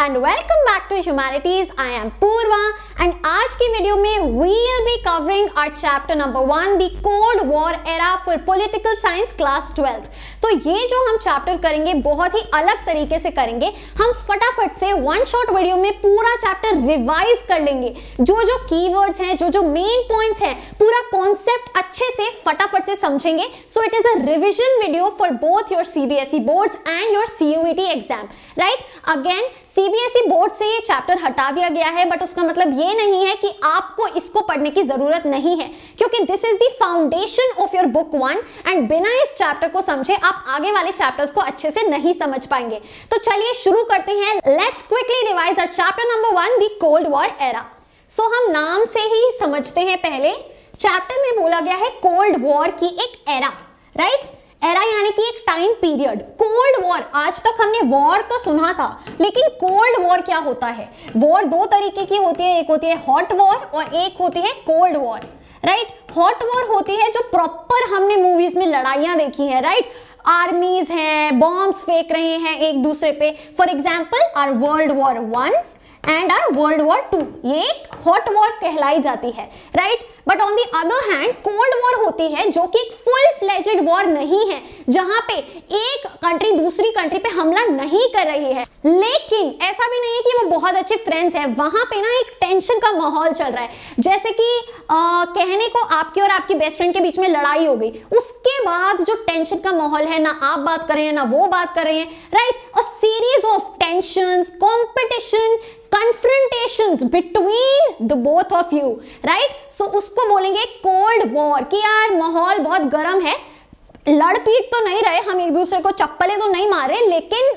And welcome back to humanities I am Purva and आज की video में we will be covering our chapter number one, the cold war era for political science class 12. तो ये जो हम chapter करेंगे बहुत ही अलग तरीके से करेंगे हम फटाफट से वन शॉट वीडियो में पूरा चैप्टर रिवाइज कर लेंगे जो जो कीवर्ड्स हैं जो जो मेन पॉइंट्स हैं पूरा कॉन्सेप्ट अच्छे से फटाफट से समझेंगे so it is a revision video for both your CBSE boards and your CUET exam right again C CBSE board e से ये चैप्टर हटा दिया गया है बट उसका मतलब ये नहीं है कि आपको इसको पढ़ने की जरूरत नहीं है क्योंकि this is the foundation of your book one and बिना इस चैप्टर को समझे आप आगे वाले चैप्टर्स को अच्छे से नहीं समझ पाएंगे तो चलिए शुरू करते हैं let's quickly revise our chapter number one the cold war era so हम नाम से ही समझते हैं पहले चैप्टर में बोला गया है कोल्ड वॉर की एक एरा राइट right? एरा यानी कि एक टाइम पीरियड कोल्ड वॉर आज तक हमने वॉर तो सुना था लेकिन कोल्ड वॉर क्या होता है वॉर दो तरीके की होती है एक होती है हॉट वॉर और एक होती है cold war right hot war होती है जो प्रॉपर हमने मूवीज में लड़ाइयां देखी हैं राइट आर्मीज हैं बॉम्ब्स फेंक रहे हैं एक दूसरे पे for example our world war one and our world war two ये एक हॉट वॉर कहलाई जाती है right right? But on the other hand cold war होती है जो कि एक फुल फ्लेजेड वॉर नहीं है जहां पे एक कंट्री दूसरी कंट्री पे हमला नहीं कर रही है लेकिन ऐसा भी नहीं है कि वो बहुत अच्छे फ्रेंड्स हैं वहां पे ना एक टेंशन का माहौल चल रहा है जैसे कि आ, कहने को आपके और आपकी बेस्ट फ्रेंड के बीच में लड़ाई हो गई उसके बाद जो टेंशन का माहौल है ना आप बात कर रहे हैं ना वो बात कर रहे हैं right a series of tension competition confrontations between the both of you right so उस उसको बोलेंगे कोल्ड वॉर कि यार माहौल बहुत गर्म है लड़पीट तो नहीं रहे हम एक दूसरे को चप्पलें तो नहीं मारे लेकिन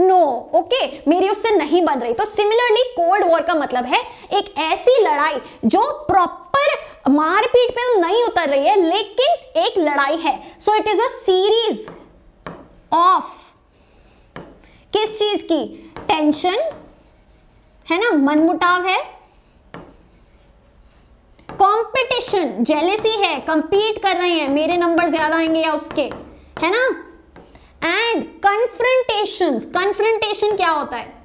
नो no, ओके okay, मेरी उससे नहीं बन रही तो सिमिलरली कोल्ड वॉर का मतलब है एक ऐसी लड़ाई जो प्रॉपर मारपीट पे तो नहीं उतर रही है लेकिन एक लड़ाई है so it is a series of किस चीज की टेंशन है ना मनमुटाव है कंपटीशन जेलेसी है कंपीट कर रहे हैं मेरे नंबर ज्यादा आएंगे या उसके है ना एंड कन्फ्रंटेशन कन्फ्रंटेशन क्या होता है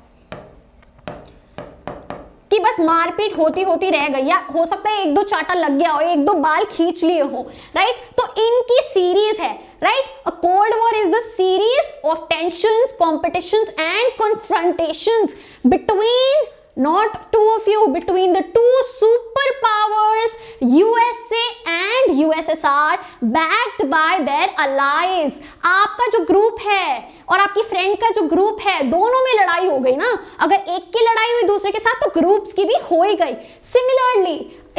कि बस मारपीट होती होती रह गई या हो सकता है एक दो चाटा लग गया हो एक दो बाल खींच लिए हो राइट तो इनकी सीरीज है right a cold war is the series of tension competition and confrontation between not two of you between the two superpowers USA and USSR backed by their allies आपका जो ग्रुप है और आपकी फ्रेंड का जो ग्रुप है दोनों में लड़ाई हो गई ना अगर एक की लड़ाई हुई दूसरे के साथ तो ग्रुप्स की भी हो ही गई सिमिलरली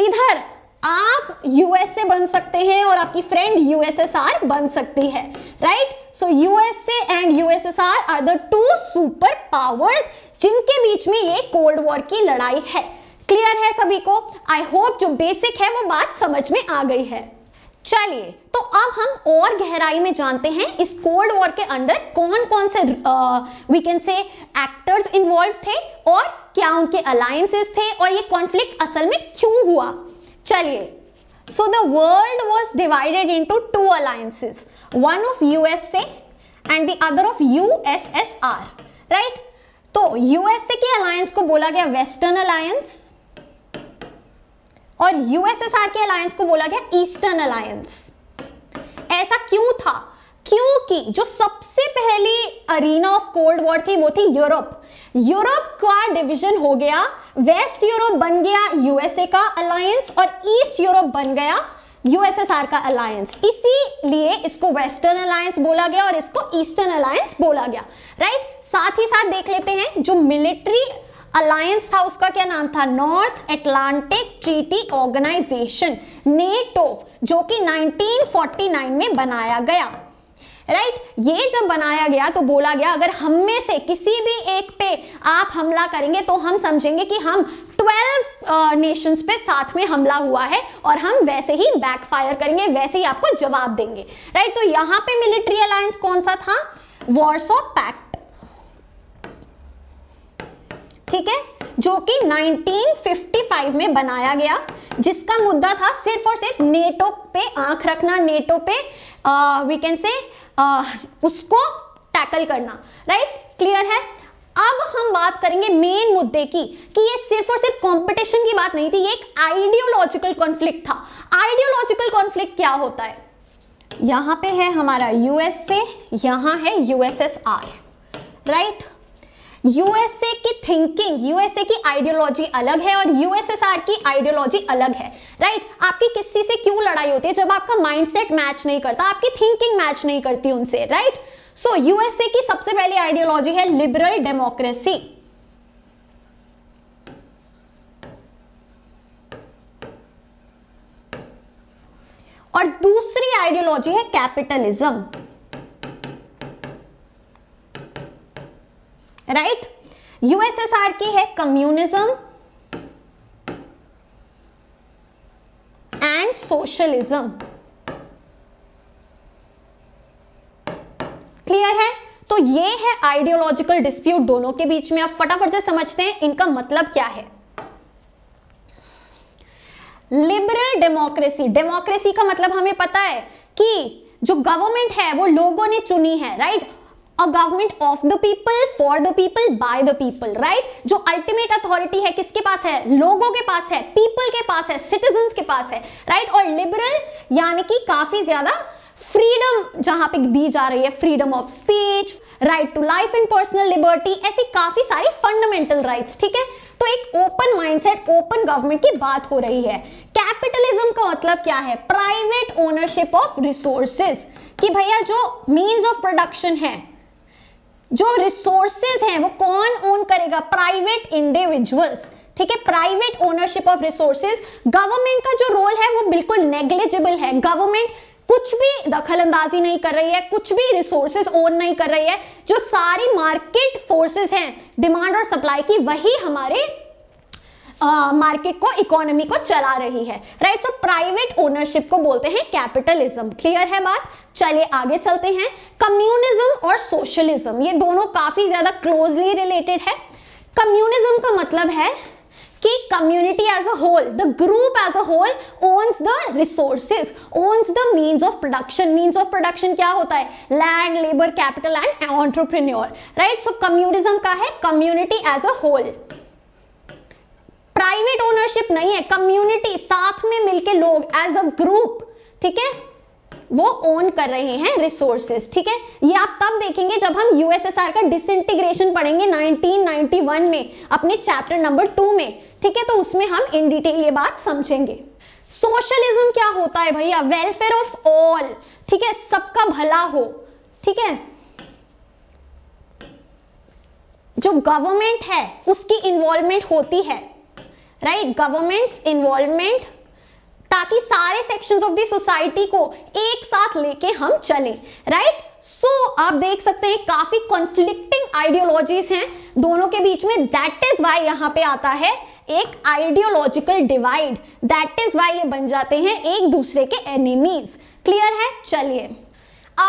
इधर आप यूएसए बन सकते हैं और आपकी फ्रेंड यूएसएसआर बन सकती है right so USA and USSR are the two super powers जिनके बीच में ये कोल्ड वॉर की लड़ाई है क्लियर है सभी को आई होप जो बेसिक है वो बात समझ में आ गई है चलिए तो अब हम और गहराई में जानते हैं इस कोल्ड वॉर के अंडर कौन कौन से we can say actors involve थे और क्या उनके अलायंसेस थे और ये कॉन्फ्लिक्ट असल में क्यों हुआ चलिए so the world was divided into two alliances one of USA and the other of USSR right तो यूएसए के अलायंस को बोला गया वेस्टर्न अलायंस और यूएसएसआर के अलायंस को बोला गया ईस्टर्न अलायंस ऐसा क्यों था क्योंकि जो सबसे पहली अरीना ऑफ कोल्ड वॉर थी वो थी यूरोप यूरोप का डिवीजन हो गया वेस्ट यूरोप बन गया यूएसए का अलायंस और ईस्ट यूरोप बन गया यूएसएसआर का अलायंस इसीलिए इसको वेस्टर्न अलायंस बोला गया और इसको ईस्टर्न अलायंस बोला गया राइट साथ ही साथ देख लेते हैं जो मिलिट्री अलायंस था उसका क्या नाम था North Atlantic Treaty Organization NATO जो कि 1949 में बनाया गया राइट ये जब बनाया गया तो बोला गया अगर हम में से किसी भी एक पे आप हमला करेंगे तो हम समझेंगे कि हम 12 नेशंस uh, पे साथ में हमला हुआ है और हम वैसे ही बैकफायर करेंगे वैसे ही आपको जवाब देंगे राइट right? तो यहां पे मिलिट्री अलायंस कौन सा था वॉर्सो पैक्ट ठीक है जो कि 1955 में बनाया गया जिसका मुद्दा था सिर्फ और सिर्फ नेटो पे आंख रखना नेटो पे वी कैन से उसको टैकल करना राइट क्लियर है अब हम बात करेंगे मेन मुद्दे की कि ये सिर्फ और सिर्फ कंपटीशन की बात नहीं थी ये एक आइडियोलॉजिकल कॉन्फ्लिक्ट था आइडियोलॉजिकल कॉन्फ्लिक्ट क्या होता है यहां पे है हमारा यूएसए यहां है यूएसएसआर राइट यूएसए की थिंकिंग यूएसए की आइडियोलॉजी अलग है और यूएसएसआर की आइडियोलॉजी अलग है राइट आपकी किसी से क्यों लड़ाई होती है जब आपका माइंडसेट मैच नहीं करता आपकी थिंकिंग मैच नहीं करती उनसे राइट सो यूएसए की सबसे पहली आइडियोलॉजी है लिबरल डेमोक्रेसी और दूसरी आइडियोलॉजी है कैपिटलिज्म राइट यूएसएसआर की है कम्युनिज्म एंड सोशलिज्म क्लियर है तो ये है आइडियोलॉजिकल डिस्प्यूट दोनों के बीच में आप फटाफट से समझते हैं इनका मतलब क्या है लिबरल डेमोक्रेसी डेमोक्रेसी का मतलब हमें पता है कि जो गवर्नमेंट है वो लोगों ने चुनी है right government of the people for the people by the people right जो अल्टीमेट अथॉरिटी है किसके पास है लोगों के पास है पीपल के पास है सिटीजन के पास है राइट right? और लिबरल यानी कि काफी ज्यादा फ्रीडम जहां पे दी जा रही है freedom of speech right to life and personal liberty ऐसी काफी सारी फंडामेंटल राइट्स ठीक है तो एक ओपन माइंडसेट ओपन गवर्नमेंट की बात हो रही है कैपिटलिज्म का मतलब क्या है प्राइवेट ओनरशिप ऑफ रिसोर्सेज कि भैया जो मीन्स ऑफ प्रोडक्शन है जो रिसोर्सेज हैं वो कौन ओन करेगा प्राइवेट इंडिविजुअल्स ठीक है private ownership of resources government का जो रोल है वो बिल्कुल नेग्लिजिबल है गवर्नमेंट कुछ भी दखल अंदाजी नहीं कर रही है कुछ भी रिसोर्सेज ओन नहीं कर रही है जो सारी मार्केट फोर्सेस हैं डिमांड और सप्लाई की वही हमारे मार्केट uh, को इकोनॉमी को चला रही है राइट सो प्राइवेट ओनरशिप को बोलते हैं कैपिटलिज्म क्लियर है बात चलिए आगे चलते हैं कम्युनिज्म और सोशलिज्म ये दोनों काफी ज्यादा क्लोजली रिलेटेड है कम्युनिज्म का मतलब है कि community as a whole the group as a whole owns the resources owns the means of production means of production क्या होता है land labour capital and entrepreneur right so communism का है community as a whole private ownership नहीं है community साथ में मिलके लोग एज अ ग्रुप ठीक है वो ओन कर रहे हैं रिसोर्सेस ठीक है ये आप तब देखेंगे जब हम यूएसएसआर का डिसइंटीग्रेशन पढ़ेंगे 1991 में अपने चैप्टर नंबर टू में ठीक है तो उसमें हम इन डिटेल ये बात समझेंगे सोशलिज्म क्या होता है भैया वेलफेयर ऑफ ऑल ठीक है सबका भला हो ठीक है जो गवर्नमेंट है उसकी इन्वॉल्वमेंट होती है राइट गवर्नमेंट्स इन्वॉल्वमेंट ताकि सारे सेक्शंस ऑफ दी सोसाइटी को एक साथ लेके हम चलें राइट सो so, आप देख सकते हैं काफी कॉन्फ्लिक्टिंग आइडियोलॉजीज हैं दोनों के बीच में दैट इज वाई यहां पे आता है एक ideological divide that is why ये बन जाते हैं एक दूसरे के एनिमीज क्लियर है चलिए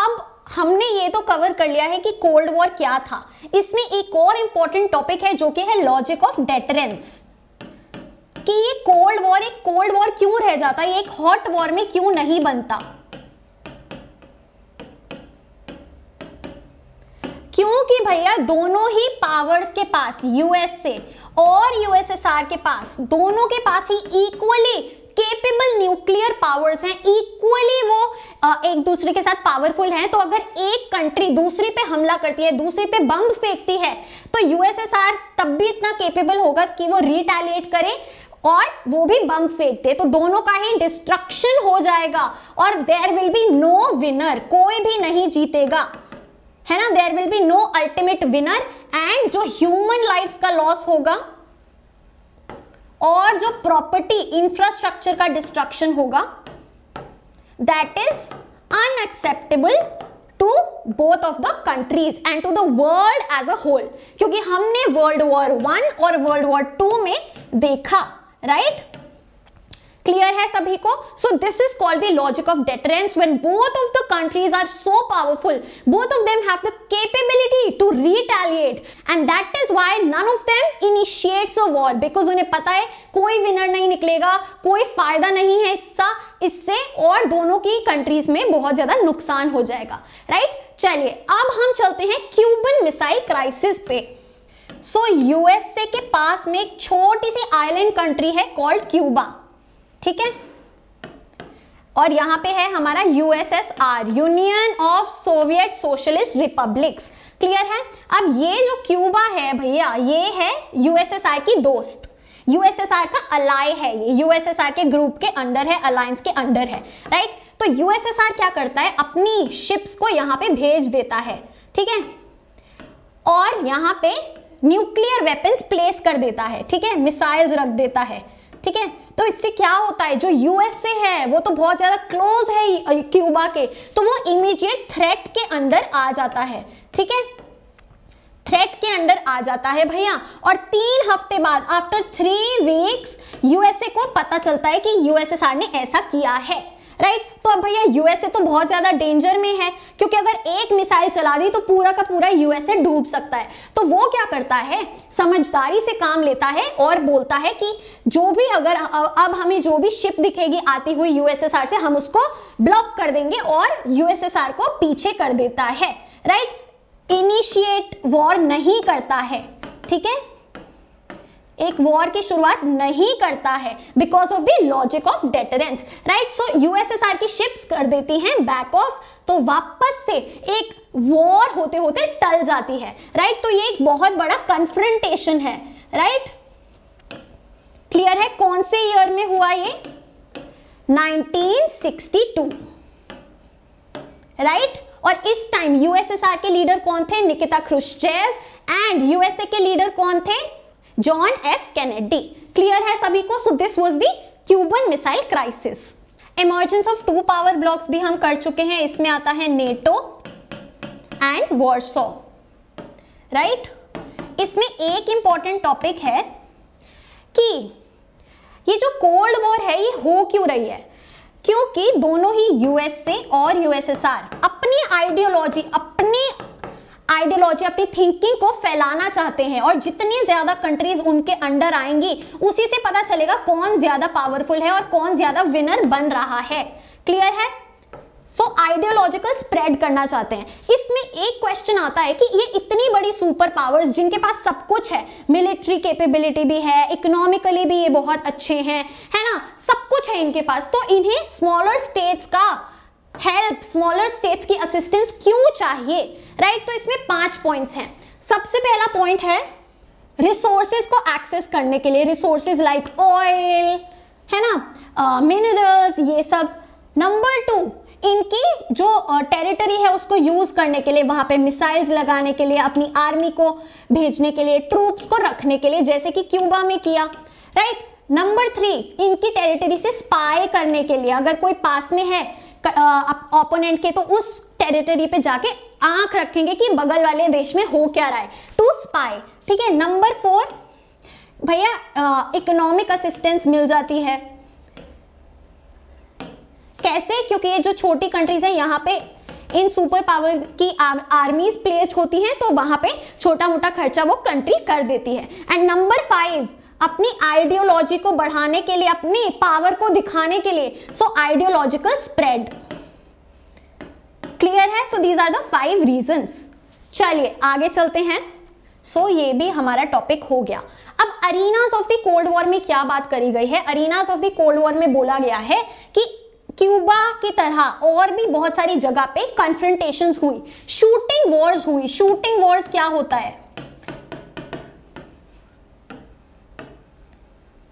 अब हमने ये तो कवर कर लिया है कि कोल्ड वॉर क्या था इसमें एक और इंपॉर्टेंट टॉपिक है जो कि है लॉजिक ऑफ डेटरेंस कि ये कोल्ड वॉर एक कोल्ड वॉर क्यों रह जाता है एक हॉट वॉर में क्यों नहीं बनता क्योंकि भैया दोनों ही पावर्स के पास यूएसए और यूएसएसआर के पास दोनों के पास ही इक्वली केपेबल न्यूक्लियर पावर्स हैं इक्वली वो एक दूसरे के साथ पावरफुल हैं तो अगर एक कंट्री दूसरी पे हमला करती है दूसरी पे बम फेंकती है तो यूएसएसआर तब भी इतना केपेबल होगा कि वो रिटेलिएट करे और वो भी बम फेंकते तो दोनों का ही डिस्ट्रक्शन हो जाएगा और there will be no winner कोई भी नहीं जीतेगा है ना there will be no ultimate winner and जो ह्यूमन लाइफ का लॉस होगा और जो प्रॉपर्टी इंफ्रास्ट्रक्चर का डिस्ट्रक्शन होगा that is unacceptable to both of the countries and to the world as a whole क्योंकि हमने वर्ल्ड वॉर वन और वर्ल्ड वॉर टू में देखा राइट क्लियर है सभी को so this is called the logic of deterrence when both of the countries are so powerful both of them have the capability to retaliate and that is why none of them initiates a war because उन्हें पता है कोई winner नहीं निकलेगा कोई फायदा नहीं है इसका इससे और दोनों की कंट्रीज में बहुत ज्यादा नुकसान हो जाएगा राइट right? चलिए अब हम चलते हैं क्यूबन मिसाइल क्राइसिस पे सो so, यूएसए के पास में एक छोटी सी आइलैंड कंट्री है कॉल्ड क्यूबा ठीक है और यहां पे है हमारा USSR Union of Soviet Socialist Republics clear है अब ये जो क्यूबा है भैया ये है यूएसएसआर की दोस्त यूएसएसआर का अलाय है ये यूएसएसआर के ग्रुप के अंडर है अलायंस के अंडर है राइट तो यूएसएसआर क्या करता है अपनी शिप्स को यहां पे भेज देता है ठीक है और यहां पे न्यूक्लियर वेपन्स प्लेस कर देता है ठीक है मिसाइल्स रख देता है ठीक है तो इससे क्या होता है जो यूएसए है वो तो बहुत ज्यादा क्लोज है क्यूबा के तो वो इमीडिएट थ्रेट के अंदर आ जाता है ठीक है थ्रेट के अंदर आ जाता है भैया और तीन हफ्ते बाद आफ्टर थ्री वीक्स यूएसए को पता चलता है कि यूएसएसआर ने ऐसा किया है राइट तो अब भैया यूएसए तो बहुत ज्यादा डेंजर में है क्योंकि अगर एक मिसाइल चला दी तो पूरा का पूरा यूएसए डूब सकता है तो वो क्या करता है समझदारी से काम लेता है और बोलता है कि जो भी अगर अब हमें जो भी शिप दिखेगी आती हुई यूएसएसआर से हम उसको ब्लॉक कर देंगे और यूएसएसआर को पीछे कर देता है राइट इनिशिएट वॉर नहीं करता है ठीक है एक वॉर की शुरुआत नहीं करता है because of the logic of deterrence right so USSR की शिप्स कर देती हैं बैक ऑफ तो वापस से एक वॉर होते होते टल जाती है राइट right? तो ये एक बहुत बड़ा कंफ्रंटेशन है राइट right? क्लियर है कौन से ईयर में हुआ ये 1962 राइट right? और इस टाइम यूएसएसआर के लीडर कौन थे निकिता खुशचैव एंड यूएसए के लीडर कौन थे जॉन एफ कैनेडी क्लियर है सभी को so this was the Cuban missile crisis emergence of two power blocs भी हम कर चुके हैं इसमें आता है नेटो एंड वॉर्सो राइट इसमें एक इंपॉर्टेंट टॉपिक है कि ये जो कोल्ड वॉर है ये हो क्यों रही है क्योंकि दोनों ही यूएसए और यूएसएसआर अपनी आइडियोलॉजी अपने आइडियोलॉजी अपनी थिंकिंग को फैलाना चाहते हैं और जितनी ज्यादा कंट्रीज उनके अंडर आएंगी उसी से पता चलेगा कौन ज्यादा पावरफुल है और कौन ज्यादा विनर बन रहा है क्लियर है सो आइडियोलॉजिकल स्प्रेड करना चाहते हैं इसमें एक क्वेश्चन आता है कि ये इतनी बड़ी सुपर पावर्स जिनके पास सब कुछ है मिलिट्री कैपेबिलिटी भी है इकोनॉमिकली भी ये बहुत अच्छे हैं है ना सब कुछ है इनके पास तो इन्हें स्मॉलर स्टेट्स का हेल्प स्मॉलर स्टेट्स की असिस्टेंस क्यों चाहिए राइट right? तो इसमें पांच पॉइंट्स हैं सबसे पहला पॉइंट है रिसोर्सेज को एक्सेस करने के लिए रिसोर्सेज लाइक ऑयल है ना मिनरल्स uh, ये सब नंबर टू इनकी जो टेरिटरी है उसको यूज़ करने के लिए वहां पे मिसाइल्स लगाने के लिए अपनी आर्मी को भेजने के लिए ट्रूप्स को रखने के लिए जैसे कि क्यूबा में किया राइट नंबर थ्री इनकी टेरिटरी से स्पाई करने के लिए अगर कोई पास में है ओपोनेंट के तो उस टेरिटरी पे जाके आंख रखेंगे कि बगल वाले देश में हो क्या रहा है टू स्पाई ठीक है नंबर फोर भैया इकोनॉमिक असिस्टेंस मिल जाती है कैसे क्योंकि ये जो छोटी कंट्रीज है यहाँ पे इन सुपर पावर की आर्मीज प्लेस्ड होती हैं तो वहां पे छोटा मोटा खर्चा वो कंट्री कर देती है एंड नंबर फाइव अपनी आइडियोलॉजी को बढ़ाने के लिए अपनी पावर को दिखाने के लिए सो आइडियोलॉजिकल स्प्रेड क्लियर है so these are the five reasons चलिए आगे चलते हैं सो so, ये भी हमारा टॉपिक हो गया अब arenas of the cold war में क्या बात करी गई है arenas of the cold war में बोला गया है कि क्यूबा की तरह और भी बहुत सारी जगह पे कन्फ्रंटेशन हुई शूटिंग वॉर्स हुई शूटिंग वॉर्स क्या होता है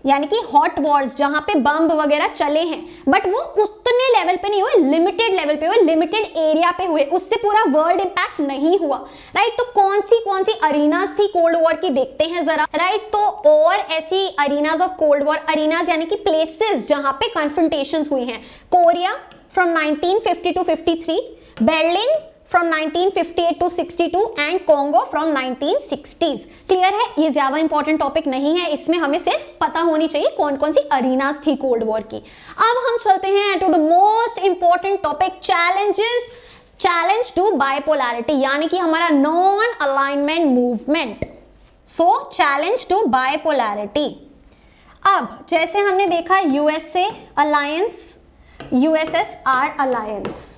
यानी कि हॉट वॉर्स जहां पे बम वगैरह चले हैं बट वो उतने लेवल पे नहीं हुए लिमिटेड लेवल पे हुए लिमिटेड एरिया पे हुए उससे पूरा वर्ल्ड इम्पैक्ट नहीं हुआ राइट तो कौन सी कौन सी अरीनाज थी कोल्ड वॉर की देखते हैं जरा राइट तो और ऐसी arenas of cold war arenas यानी कि प्लेसेस जहां पे कन्फ्रंटेशन हुई हैं Korea from fifty two three Berlin from 1958 to 62 and Congo from 1960s clear है ये ज्यादा इंपॉर्टेंट टॉपिक नहीं है इसमें हमें सिर्फ पता होनी चाहिए कौन कौन सी अरीनाज थी कोल्ड वॉर की अब हम चलते हैं to the most important topic challenges challenge to bipolarity यानी कि हमारा non alignment movement so challenge to bipolarity अब जैसे हमने देखा USA alliance USSR alliance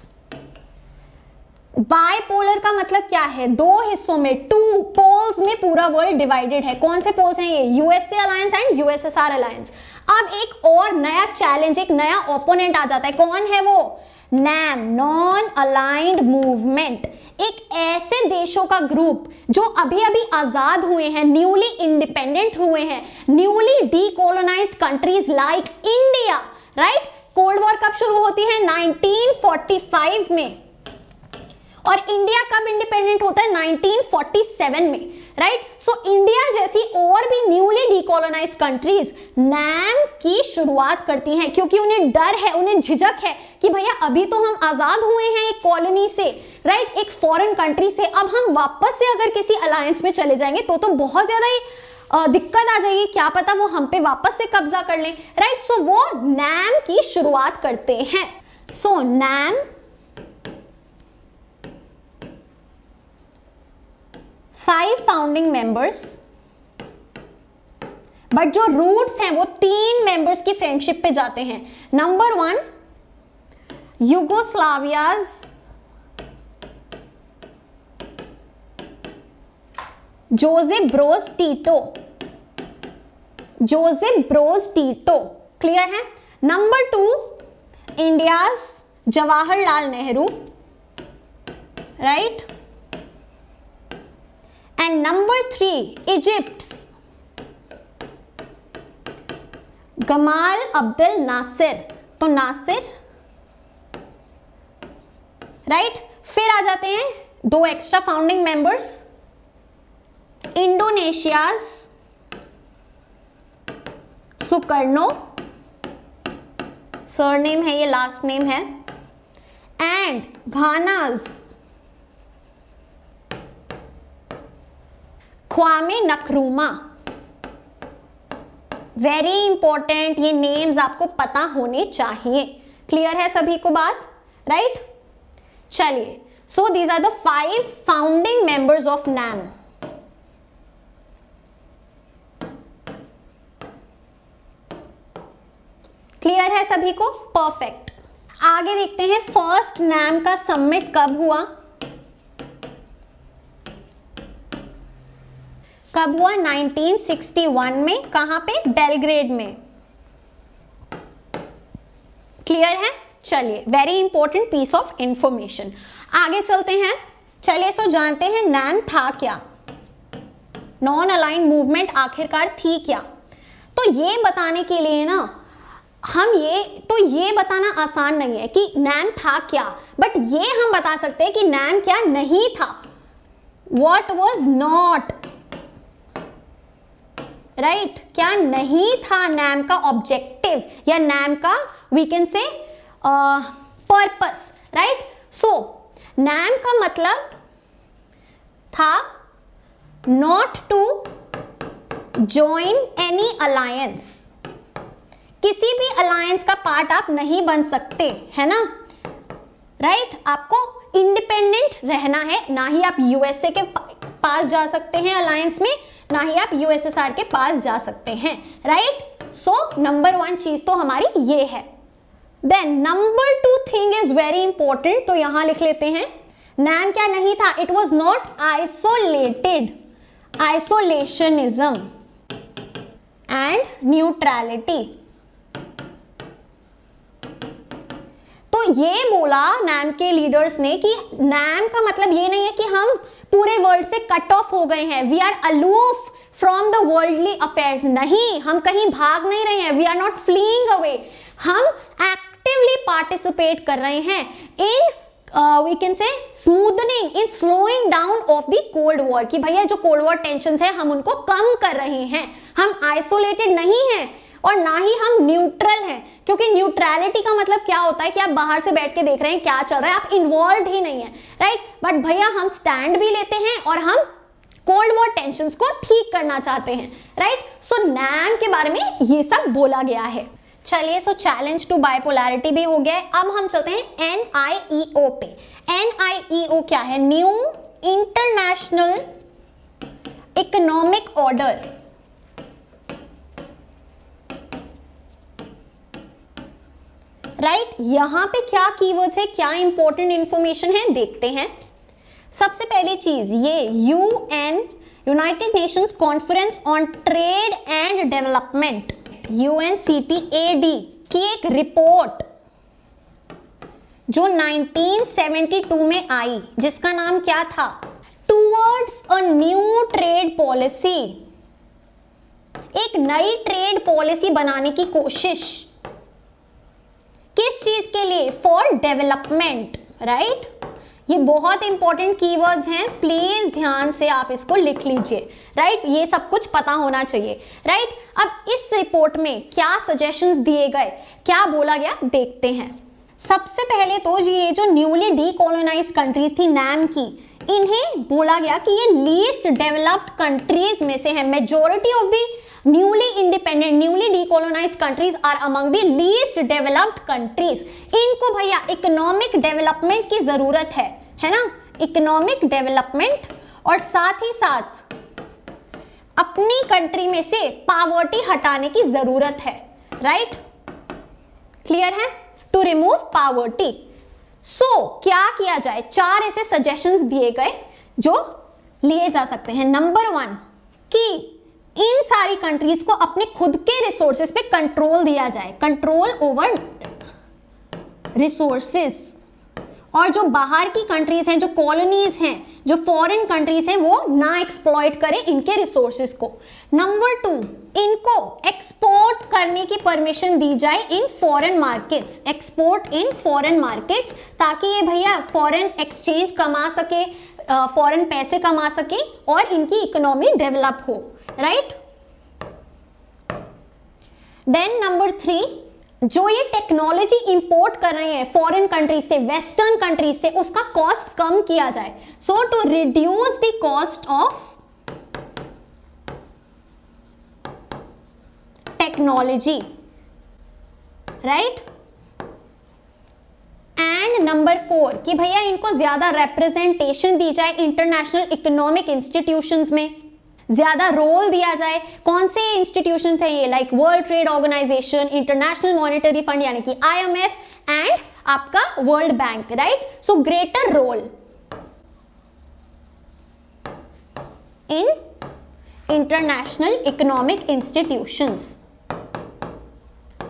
bipolar का मतलब क्या है दो हिस्सों में टू पोल्स में पूरा वर्ल्ड डिवाइडेड है कौन से पोल्स हैं ये USA alliance and USSR alliance अब एक और नया चैलेंज एक नया ओपोनेंट आ जाता है कौन है वो नैम नॉन अलाइंड मूवमेंट एक ऐसे देशों का ग्रुप जो अभी अभी आज़ाद हुए हैं न्यूली इंडिपेंडेंट हुए हैं newly decolonise countries like India right cold war कब शुरू होती है 1945 में और इंडिया कब इंडिपेंडेंट होता है 1947 में राइट सो इंडिया जैसी और भी न्यूली डिकोलोनाइज कंट्रीज नैम की शुरुआत करती हैं क्योंकि उन्हें डर है उन्हें झिझक है कि भैया अभी तो हम आजाद हुए हैं एक कॉलोनी से राइट right? एक फॉरेन कंट्री से अब हम वापस से अगर किसी अलायंस में चले जाएंगे तो तो बहुत ज्यादा ही दिक्कत आ जाएगी क्या पता वो हम पे वापस से कब्जा कर लें राइट right? सो so, वो नैम की शुरुआत करते हैं so so, NAM five founding members but जो रूट्स हैं वो तीन मेंबर्स की फ्रेंडशिप पे जाते हैं number one Yugoslavia's Josip Broz Tito Josip Broz Tito clear है number two India's Jawaharlal Nehru right right? and number 3 Egypt's Gamal Abdel Nasser तो नासिर राइट फिर आ जाते हैं दो extra founding members Indonesia's Sukarno sir surname है ये लास्ट नेम है and Ghana's Kwame Nkrumah very important ये नेम्स आपको पता होने चाहिए क्लियर है सभी को बात राइट चलिए so these are the five founding members of NAM clear है सभी को परफेक्ट आगे देखते हैं फर्स्ट नैम का सबमिट कब हुआ कब हुआ 1961 में कहां पे बेलग्रेड में क्लियर है चलिए very important piece of information आगे चलते हैं चलिए सो जानते हैं नैन था क्या नॉन अलाइन मूवमेंट आखिरकार थी क्या तो ये बताने के लिए ना हम ये तो ये बताना आसान नहीं है कि नैम था क्या बट ये हम बता सकते हैं कि नैम क्या नहीं था what was not right right? क्या नहीं था नैम का ऑब्जेक्टिव या नैम का we can say purpose right so NAM का मतलब था not to join any alliance किसी भी अलायंस का पार्ट आप नहीं बन सकते है ना राइट right? आपको इंडिपेंडेंट रहना है ना ही आप यूएसए के पास जा सकते हैं अलायंस में ना ही आप यूएसएसआर के पास जा सकते हैं राइट सो नंबर वन चीज तो हमारी ये है then number two thing is very important तो यहां लिख लेते हैं नाम क्या नहीं था it was not isolated isolationism and neutrality तो ये बोला नैम के लीडर्स ने कि नैम का मतलब ये नहीं है कि हम पूरे वर्ल्ड से कट ऑफ हो गए हैं we are aloof from the worldly affairs नहीं हम कहीं भाग नहीं रहे हैं we are not fleeing away हम एक्टिवली पार्टिसिपेट कर रहे हैं in we can say smoothening in slowing down of the cold war की कि भैया जो कोल्ड वॉर टेंशन है हम उनको कम कर रहे हैं हम आइसोलेटेड नहीं हैं और ना ही हम न्यूट्रल हैं क्योंकि न्यूट्रलिटी का मतलब क्या होता है कि आप बाहर से बैठ के देख रहे हैं क्या चल रहा है आप इन्वॉल्व ही नहीं है राइट बट भैया हम स्टैंड भी लेते हैं और हम कोल्ड वॉर टेंशन को ठीक करना चाहते हैं राइट सो नैम के बारे में ये सब बोला गया है चलिए सो चैलेंज टू बायपोलैरिटी भी हो गया है अब हम चलते हैं एन आई ई ओ पे एन आई ई ओ क्या है new international economic order right right? यहाँ पे क्या कीवर्ड्स है क्या इंपॉर्टेंट इंफॉर्मेशन है देखते हैं सबसे पहली चीज ये U N United Nations Conference on Trade and Development U N C T A D की एक रिपोर्ट जो 1972 में आई जिसका नाम क्या था towards a new trade policy एक नई ट्रेड पॉलिसी बनाने की कोशिश किस चीज के लिए फॉर डेवलपमेंट राइट ये बहुत इंपॉर्टेंट कीवर्ड्स हैं प्लीज ध्यान से आप इसको लिख लीजिए राइट right? ये सब कुछ पता होना चाहिए राइट right? अब इस रिपोर्ट में क्या सजेशंस दिए गए क्या बोला गया देखते हैं सबसे पहले तो ये जो न्यूली डीकोलोनाइज कंट्रीज थी नैम की इन्हें बोला गया कि ये लीस्ट डेवलप्ड कंट्रीज में से है majority of the newly independent newly decolonise countries are among the least developed countries इनको भैया इकोनॉमिक डेवलपमेंट की जरूरत है है ना इकोनॉमिक डेवलपमेंट और साथ ही साथ अपनी कंट्री में से पावर्टी हटाने की जरूरत है राइट क्लियर है टू रिमूव पावर्टी सो क्या किया जाए चार ऐसे सजेशंस दिए गए जो लिए जा सकते हैं नंबर वन की इन सारी कंट्रीज को अपने खुद के रिसोर्सेस पे कंट्रोल दिया जाए कंट्रोल ओवर रिसोर्सेस और जो बाहर की कंट्रीज हैं जो कॉलोनीज हैं जो फॉरेन कंट्रीज हैं वो ना एक्सप्लॉयट करें इनके रिसोर्सेस को नंबर टू इनको एक्सपोर्ट करने की परमिशन दी जाए in foreign markets export in foreign markets ताकि ये भैया फॉरेन एक्सचेंज कमा सके फॉरेन पैसे कमा सके और इनकी इकोनॉमी डेवलप हो राइट देन नंबर थ्री जो ये टेक्नोलॉजी इंपोर्ट कर रहे हैं फॉरेन कंट्रीज से वेस्टर्न कंट्रीज से उसका कॉस्ट कम किया जाए so to reduce the cost of technology right and number four कि भैया इनको ज्यादा रिप्रेजेंटेशन दी जाए इंटरनेशनल इकोनॉमिक इंस्टीट्यूशंस में ज्यादा रोल दिया जाए कौन से इंस्टीट्यूशन है ये like world trade organisation international monetary fund यानी कि आईएमएफ एंड आपका world bank right so greater role in international economic institution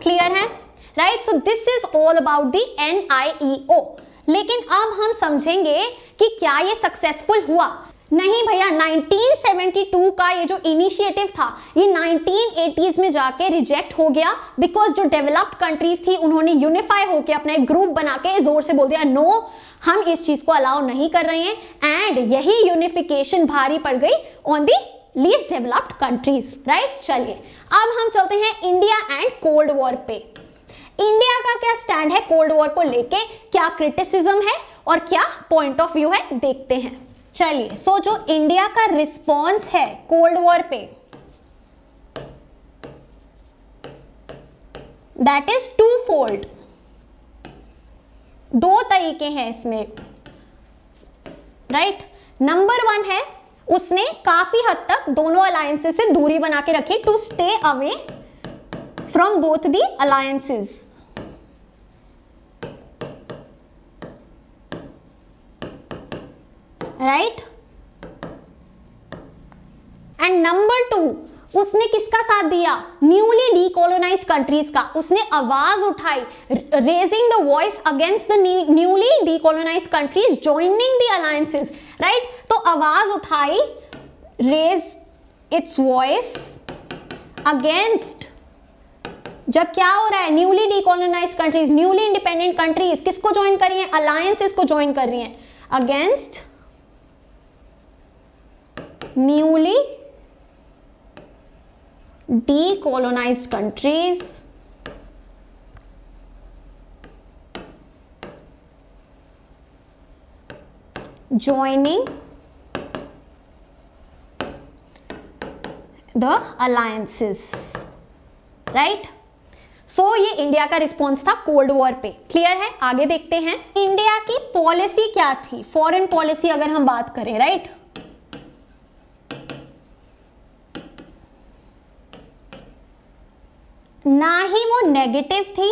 clear है right so this is all about the O लेकिन अब हम समझेंगे कि क्या ये सक्सेसफुल हुआ नहीं भैया 1972 का ये जो इनिशिएटिव था ये 1980s में जाके रिजेक्ट हो गया बिकॉज जो डेवलप्ड कंट्रीज थी उन्होंने यूनिफाई होकर अपना एक ग्रुप बना के जोर से बोल दिया नो no, हम इस चीज को अलाउ नहीं कर रहे हैं एंड यही यूनिफिकेशन भारी पड़ गई on the least developed countries right चलिए अब हम चलते हैं इंडिया एंड कोल्ड वॉर पे इंडिया का क्या स्टैंड है कोल्ड वॉर को लेके क्या क्रिटिसिज्म है और क्या पॉइंट ऑफ व्यू है देखते हैं चलिए सो जो इंडिया का रिस्पॉन्स है कोल्ड वॉर पे दैट इज टू फोल्ड दो तरीके हैं इसमें राइट नंबर वन है उसने काफी हद तक दोनों अलायंसेस से दूरी बना के रखी to stay away from both the alliances right and number two उसने किसका साथ दिया न्यूली डीकोलोनाइज कंट्रीज का उसने आवाज उठाई raising the voice against the newly decolonise countries joining the alliances right तो आवाज उठाई रेज इट्स वॉइस अगेंस्ट जब क्या हो रहा है newly decolonise countries newly independent countries किसको ज्वाइन कर रही है अलायंसेस को ज्वाइन कर रही है against newly decolonized countries joining the alliances right so so, ये इंडिया का रिस्पॉन्स था कोल्ड वॉर पे क्लियर है आगे देखते हैं इंडिया की पॉलिसी क्या थी फॉरेन पॉलिसी अगर हम बात करें राइट right? ना ही वो नेगेटिव थी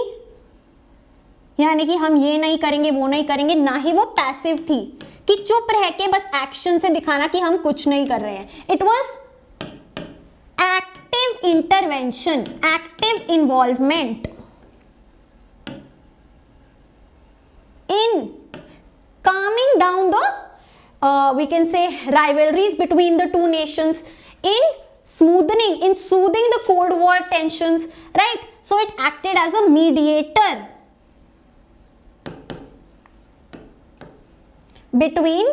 यानी कि हम ये नहीं करेंगे वो नहीं करेंगे ना ही वो पैसिव थी कि चुप रह के बस एक्शन से दिखाना कि हम कुछ नहीं कर रहे हैं it was active intervention active involvement in coming down the we can say rivalries between the two nations in smoothening in soothing the cold war tensions right so it acted as a mediator between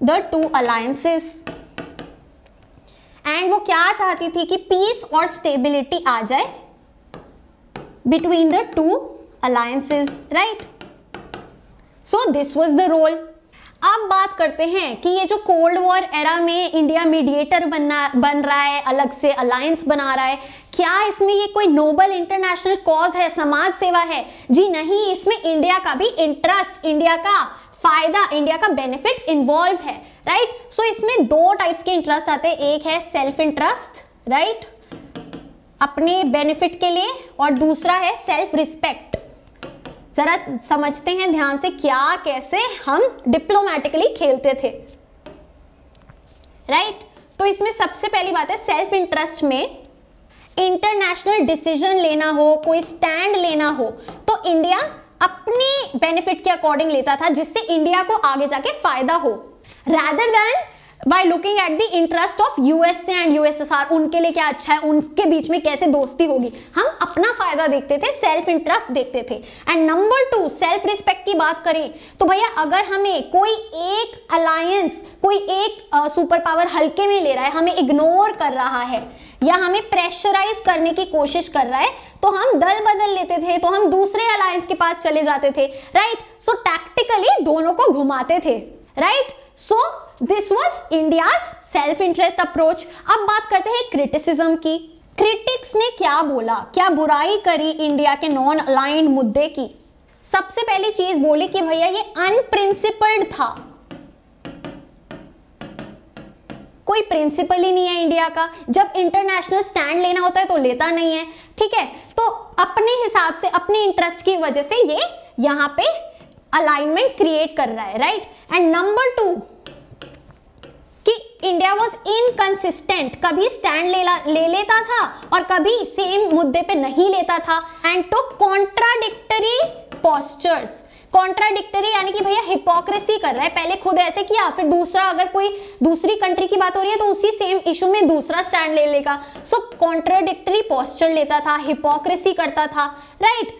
the two alliances and wo kya chahti thi ki peace or stability aa jaye between the two alliances right so this was the role अब बात करते हैं कि ये जो cold war era में India mediator बनना बन रहा है अलग से अलायंस बना रहा है क्या इसमें ये कोई नोबल इंटरनेशनल कॉज है समाज सेवा है जी नहीं इसमें इंडिया का भी इंटरेस्ट इंडिया का फायदा इंडिया का बेनिफिट इन्वॉल्व है राइट right? सो so, इसमें दो टाइप्स के इंटरेस्ट आते हैं एक है सेल्फ इंटरेस्ट राइट अपने बेनिफिट के लिए और दूसरा है सेल्फ रिस्पेक्ट જરા સમજતે હે ધ્યાન સે ક્યા કેસે હમ ડિપ્લોમેટિકલી khelતે થે રાઈટ તો ઇસમે سبસે પહેલી બાત હે સેલ્ફ ઇન્ટરેસ્ટ મે ઇન્ટરનેશનલ ડિસિઝન લેના હો કોઈ સ્ટેન્ડ લેના હો તો ઇન્ડિયા અપને બેનિફિટ કે અકોર્ડિંગ લેતા થા જisse ઇન્ડિયા કો આગે જકે ફાયદા હો rather than by looking at the interest of USA and USSR उनके लिए क्या अच्छा है उनके बीच में कैसे दोस्ती होगी हम अपना फायदा देखते थे सेल्फ इंटरेस्ट देखते थे and number two self respect की बात करें तो भैया अगर हमें कोई एक अलायंस कोई एक सुपर पावर हल्के में ले रहा है हमें इग्नोर कर रहा है या हमें प्रेशराइज करने की कोशिश कर रहा है तो हम दल बदल लेते थे तो हम दूसरे अलायंस के पास चले जाते थे राइट सो टैक्टिकली दोनों को घुमाते थे right so so, this was India self interest approach अब बात करते हैं क्रिटिसिज्म की क्रिटिक्स ने क्या बोला क्या बुराई करी इंडिया के नॉन अलाइंड मुद्दे की सबसे पहली चीज बोली कि भैया ये अनप्रिंसिपल्ड था कोई प्रिंसिपल ही नहीं है इंडिया का जब इंटरनेशनल स्टैंड लेना होता है तो लेता नहीं है ठीक है तो अपने हिसाब से अपने इंटरेस्ट की वजह से ये यहां पे अलाइनमेंट क्रिएट कर रहा है राइट एंड नंबर टू कि इंडिया वॉज इनकन्सिस्टेंट कभी स्टैंड ले, ले लेता था और कभी सेम मुद्दे पे नहीं लेता था and two contradictory postures contradictory यानी कि भैया हिपोक्रेसी कर रहा है पहले खुद ऐसे किया फिर दूसरा अगर कोई दूसरी कंट्री की बात हो रही है तो उसी सेम इशू में दूसरा स्टैंड ले लेगा सो कॉन्ट्राडिक्टरी पॉस्चर लेता था हिपोक्रेसी करता था राइट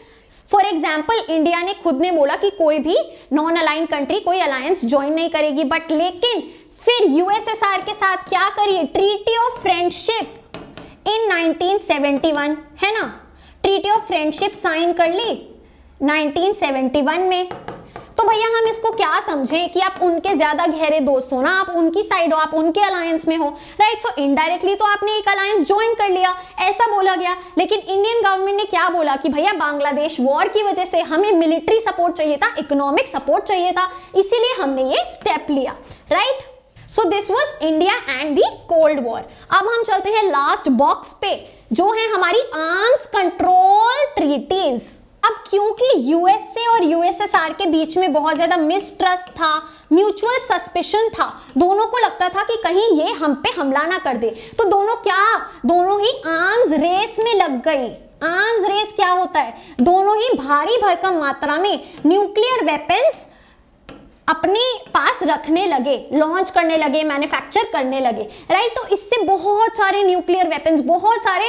फॉर एग्जाम्पल इंडिया ने खुद ने बोला कि कोई भी नॉन अलाइन कंट्री कोई अलायंस ज्वाइन नहीं करेगी बट लेकिन फिर यूएसएसआर के साथ क्या करिए ट्रीटी ऑफ फ्रेंडशिप इन 1971 है ना ट्रीटी ऑफ फ्रेंडशिप साइन कर ली 1971 में तो भैया हम इसको क्या समझे कि आप उनके ज्यादा गहरे दोस्त हो ना आप उनकी साइड हो आप उनके अलायंस में हो राइट सो इनडायरेक्टली तो आपने एक अलायंस ज्वाइन कर लिया ऐसा बोला गया लेकिन इंडियन गवर्नमेंट ने क्या बोला कि भैया बांग्लादेश वॉर की वजह से हमें मिलिट्री सपोर्ट चाहिए था इकोनॉमिक सपोर्ट चाहिए था इसीलिए हमने ये स्टेप लिया right so this was India and the cold war अब हम चलते हैं लास्ट बॉक्स पे जो है हमारी आर्म्स कंट्रोल ट्रीटीज अब क्योंकि यूएसए और यूएसएसआर के बीच में बहुत ज्यादा मिसट्रस्ट था म्यूचुअल सस्पेशन था दोनों को लगता था कि कहीं ये हम पे हमला ना कर दे तो दोनों क्या दोनों ही आर्म्स रेस में लग गई आर्म्स रेस क्या होता है दोनों ही भारी भरकम मात्रा में न्यूक्लियर वेपन्स अपने पास रखने लगे लॉन्च करने लगे मैन्युफैक्चर करने लगे राइट तो इससे बहुत सारे न्यूक्लियर वेपन्स बहुत सारे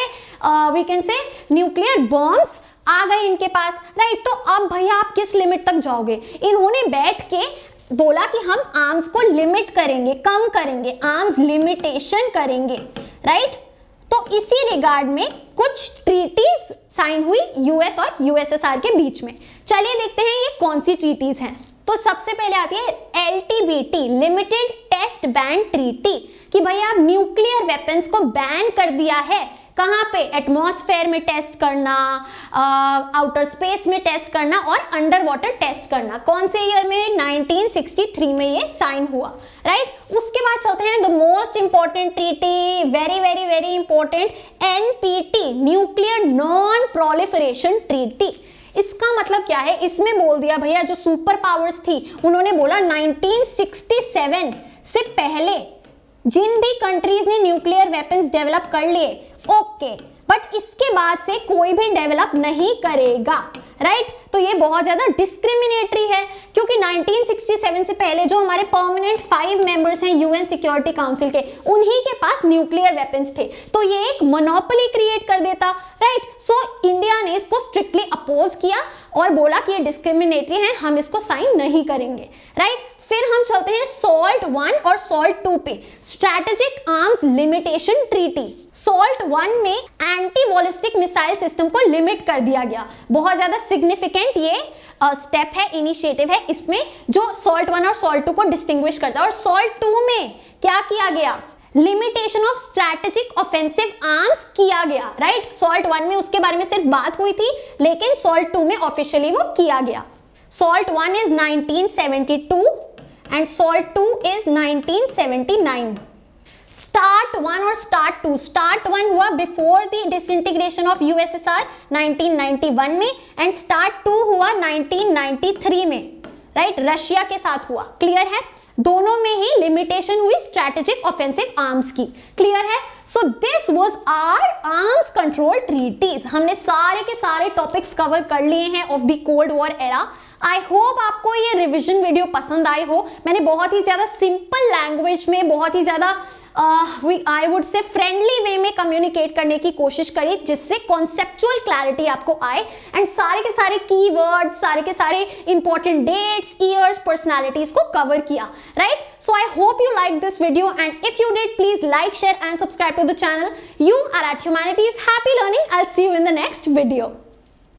we can say nuclear bombs आ गए इनके पास राइट तो अब भैया आप किस लिमिट तक जाओगे इन्होंने बैठ के बोला कि हम आर्म्स को लिमिट करेंगे कम करेंगे आर्म्स लिमिटेशन करेंगे राइट तो इसी रिगार्ड में कुछ ट्रीटीज साइन हुई यूएस और यूएसएसआर के बीच में चलिए देखते हैं ये कौन सी ट्रीटीज हैं तो सबसे पहले आती है L T limited test ban treaty कि भाई आप न्यूक्लियर वेपन्स को बैन कर दिया है कहाँ पे एटमॉस्फेयर में टेस्ट करना आउटर स्पेस में टेस्ट करना और अंडर वाटर टेस्ट करना कौन से ईयर में 1963 में ये साइन हुआ राइट उसके बाद चलते हैं the most important treaty very very very important NPT nuclear non proliferation treaty इसका मतलब क्या है इसमें बोल दिया भैया जो सुपर पावर्स थी उन्होंने बोला 1967 से पहले जिन भी कंट्रीज ने न्यूक्लियर वेपन्स डेवलप कर लिए ओके बट इसके बाद से कोई भी डेवलप नहीं करेगा राइट right? तो ये बहुत ज़्यादा डिस्क्रिमिनेटरी है क्योंकि 1967 से पहले जो हमारे परमानेंट फाइव मेंबर्स हैं यूएन सिक्योरिटी काउंसिल के उन्हीं के पास न्यूक्लियर वेपन्स थे तो ये एक मोनोपोली क्रिएट कर देता right right? So so, India ने इसको स्ट्रिक्टली अपोज किया और बोला कि ये डिस्क्रिमिनेटरी है हम इसको साइन नहीं करेंगे राइट right? फिर हम चलते हैं सॉल्ट वन और सॉल्ट टू पे strategic arms limitation treaty SALT one में एंटी बॉलिस्टिक मिसाइल सिस्टम को लिमिट कर दिया गया बहुत ज्यादा सिग्निफिकेंट ये स्टेप है इनिशिएटिव है इसमें जो सॉल्ट वन और सॉल्ट टू को डिस्टिंग्विश करता है और सॉल्ट टू में क्या किया गया limitation of strategic offensive arms किया गया राइट सॉल्ट वन में उसके बारे में सिर्फ बात हुई थी लेकिन सॉल्ट टू में ऑफिशियली वो किया गया salt 1 is 1972 and salt 2 is 1979 START one और स्टार्ट टू स्टार्ट वन हुआ before the disintegration of USSR 1991 में एंड स्टार्ट टू हुआ 1993 में राइट right? रशिया के साथ हुआ क्लियर है दोनों में ही लिमिटेशन हुई स्ट्रेटेजिक ऑफेंसिव आर्म्स की क्लियर है so this was our arms control treaties हमने सारे के सारे टॉपिक्स कवर कर लिए हैं of the cold war era I hope आपको ये रिविजन वीडियो पसंद आई हो मैंने बहुत ही ज़्यादा सिंपल लैंग्वेज में बहुत ही ज़्यादा I would say friendly way में कम्युनिकेट करने की कोशिश करी जिससे कॉन्सेप्चुअल क्लैरिटी आपको आए एंड सारे के सारे की वर्ड सारे के सारे इंपॉर्टेंट डेट्स ईयर्स पर्सनैलिटीज को कवर किया right so I hope you like this video and if you did please like share and subscribe to the channel you are at humanities happy learning I see you in the next video